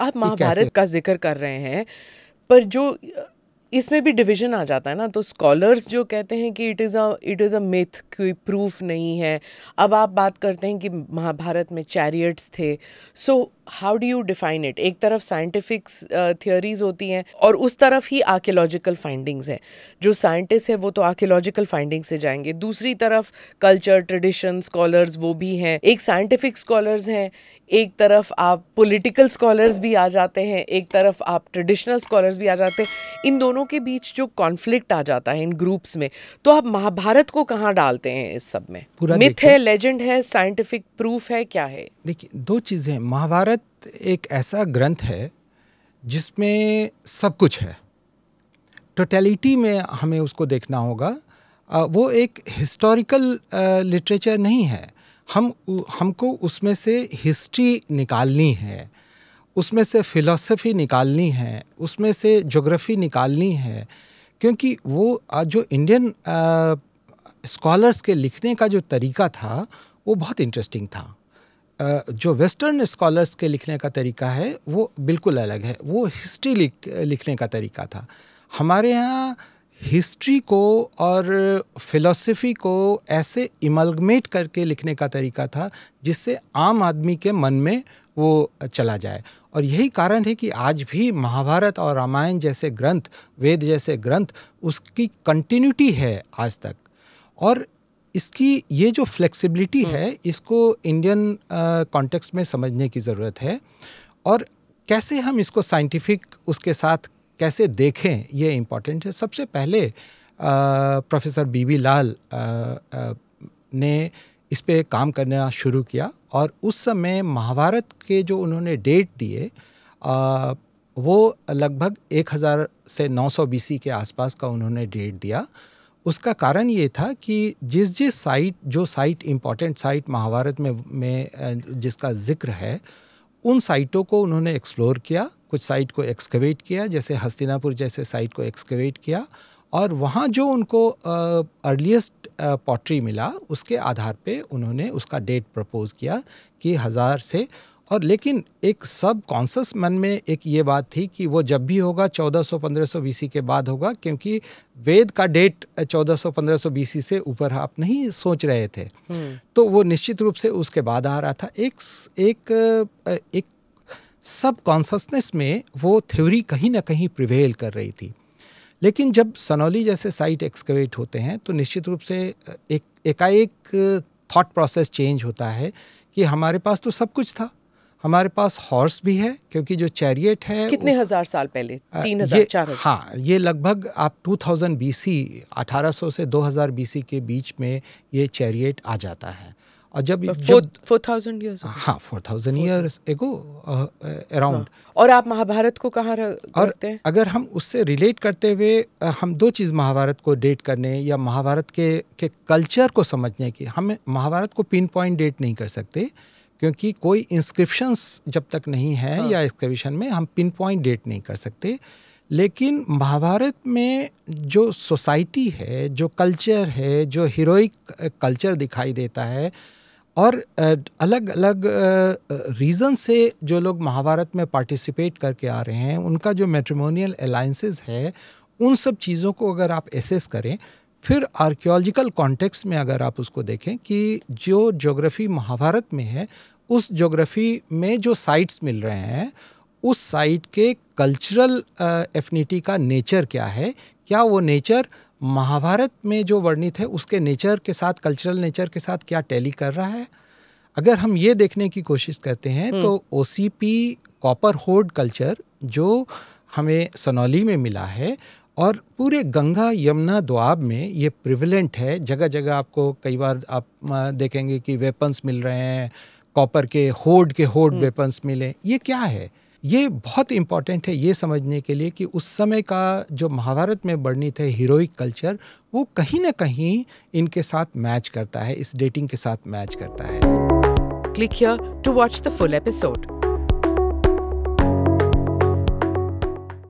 आप महाभारत का जिक्र कर रहे हैं पर जो इसमें भी डिवीजन आ जाता है ना तो स्कॉलर्स जो कहते हैं कि it is a it is a myth कोई प्रूफ नहीं है अब आप बात करते हैं कि महाभारत में चैरियट्स थे so so, how do you define it एक तरफ साइंटिफिक थियोरीज uh, होती हैं और उस तरफ ही आर्कियोलॉजिकल फाइंडिंग्स हैं जो साइंटिस्ट है वो तो आर्कियोलॉजिकल फाइंडिंग्स से जाएंगे दूसरी तरफ कल्चर ट्रेडिशन स्कॉलर्स वो भी हैं एक साइंटिफिक स्कॉलर्स हैं एक तरफ आप पॉलिटिकल स्कॉलर्स भी आ जाते हैं एक तरफ आप ट्रेडिशनल स्कॉलर्स भी आ जाते हैं इन दोनों के बीच जो कॉन्फ्लिक्ट आ जाता है इन ग्रुप्स में तो आप महाभारत को कहाँ डालते हैं इस सब में मिथ है लेजेंड है साइंटिफिक प्रूफ है क्या है देखिए दो चीज़ें महाभारत एक ऐसा ग्रंथ है जिसमें सब कुछ है टोटलिटी में हमें उसको देखना होगा वो एक हिस्टोरिकल लिटरेचर नहीं है हम हमको उसमें से हिस्ट्री निकालनी है उसमें से फिलॉसफी निकालनी है उसमें से ज्योग्राफी निकालनी है क्योंकि वो जो इंडियन स्कॉलर्स के लिखने का जो तरीका था वो बहुत इंटरेस्टिंग था जो वेस्टर्न स्कॉलर्स के लिखने का तरीका है वो बिल्कुल अलग है वो हिस्ट्री लिख लिखने का तरीका था हमारे यहाँ हिस्ट्री को और फिलॉसफी को ऐसे इमलगमेट करके लिखने का तरीका था जिससे आम आदमी के मन में वो चला जाए और यही कारण है कि आज भी महाभारत और रामायण जैसे ग्रंथ वेद जैसे ग्रंथ उसकी कंटिन्यूटी है आज तक और इसकी ये जो फ्लेक्सिबिलिटी हम्म। है इसको इंडियन कॉन्टेक्स्ट में समझने की ज़रूरत है और कैसे हम इसको साइंटिफिक उसके साथ कैसे देखें ये इम्पॉर्टेंट है सबसे पहले प्रोफेसर बीबी लाल आ, आ, ने इस पर काम करना शुरू किया और उस समय महाभारत के जो उन्होंने डेट दिए वो लगभग 1000 से 900 बीसी के आसपास का उन्होंने डेट दिया उसका कारण ये था कि जिस जिस साइट जो साइट इम्पॉर्टेंट साइट महाभारत में में जिसका जिक्र है उन साइटों को उन्होंने एक्सप्लोर किया कुछ साइट को एक्सकवेट किया जैसे हस्तिनापुर जैसे साइट को एक्सकवेट किया और वहाँ जो उनको अर्लीस्ट पॉटरी मिला उसके आधार पे उन्होंने उसका डेट प्रपोज किया कि हज़ार से और लेकिन एक सब कॉन्सस मन में एक ये बात थी कि वो जब भी होगा 1400-1500 बीसी के बाद होगा क्योंकि वेद का डेट 1400-1500 बीसी से ऊपर आप नहीं सोच रहे थे हम्म। तो वो निश्चित रूप से उसके बाद आ रहा था एक एक एक सब कॉन्सनेस में वो थ्योरी कहीं ना कहीं प्रिवेल कर रही थी लेकिन जब सनौली जैसे साइट एक्सकवेट होते हैं तो निश्चित रूप से एक एकाएक थाट प्रोसेस चेंज होता है कि हमारे पास तो सब कुछ था हमारे पास हॉर्स भी है क्योंकि जो चैरियट है कितने हजार साल पहले तीन हजार चार हजार हाँ ये लगभग आप 2000 बीसी 1800 से 2000 बीसी के बीच में ये चैरियट आ जाता है और जब फोर थाउजेंड ईयर्स हाँ four thousand years ago around और आप महाभारत को कहाँ रखते हैं अगर हम उससे रिलेट करते हुए हम दो चीज़ महाभारत को डेट करने या महाभारत के के कल्चर को समझने की हम महाभारत को पिन पॉइंट डेट नहीं कर सकते क्योंकि कोई इंस्क्रिप्शंस जब तक नहीं है हाँ। या एक्सकविशन में हम पिन पॉइंट डेट नहीं कर सकते लेकिन महाभारत में जो सोसाइटी है जो कल्चर है जो हीरोइक कल्चर दिखाई देता है और अलग अलग रीज़न से जो लोग महाभारत में पार्टिसिपेट करके आ रहे हैं उनका जो मेट्रीमोनियल अलाइंसेस है उन सब चीज़ों को अगर आप एसेस करें फिर आर्कियोलॉजिकल कॉन्टेक्स्ट में अगर आप उसको देखें कि जो जोग्राफ़ी महाभारत में है उस ज्योग्राफी में जो साइट्स मिल रहे हैं उस साइट के कल्चरल एफिनिटी का नेचर क्या है क्या वो नेचर महाभारत में जो वर्णित है उसके नेचर के साथ कल्चरल नेचर के साथ क्या टैली कर रहा है अगर हम ये देखने की कोशिश करते हैं तो ओ कॉपर होर्ड कल्चर जो हमें सनौली में मिला है और पूरे गंगा यमुना दुआब में ये प्रिविलेंट है जगह जगह आपको कई बार आप देखेंगे कि वेपन्स मिल रहे हैं कॉपर के होड के होड हम्म। वेपन्स मिले ये क्या है ये बहुत इम्पॉर्टेंट है ये समझने के लिए कि उस समय का जो महाभारत में वर्णित है हीरोइक कल्चर वो कहीं ना कहीं इनके साथ मैच करता है इस डेटिंग के साथ मैच करता है click to watch the full episode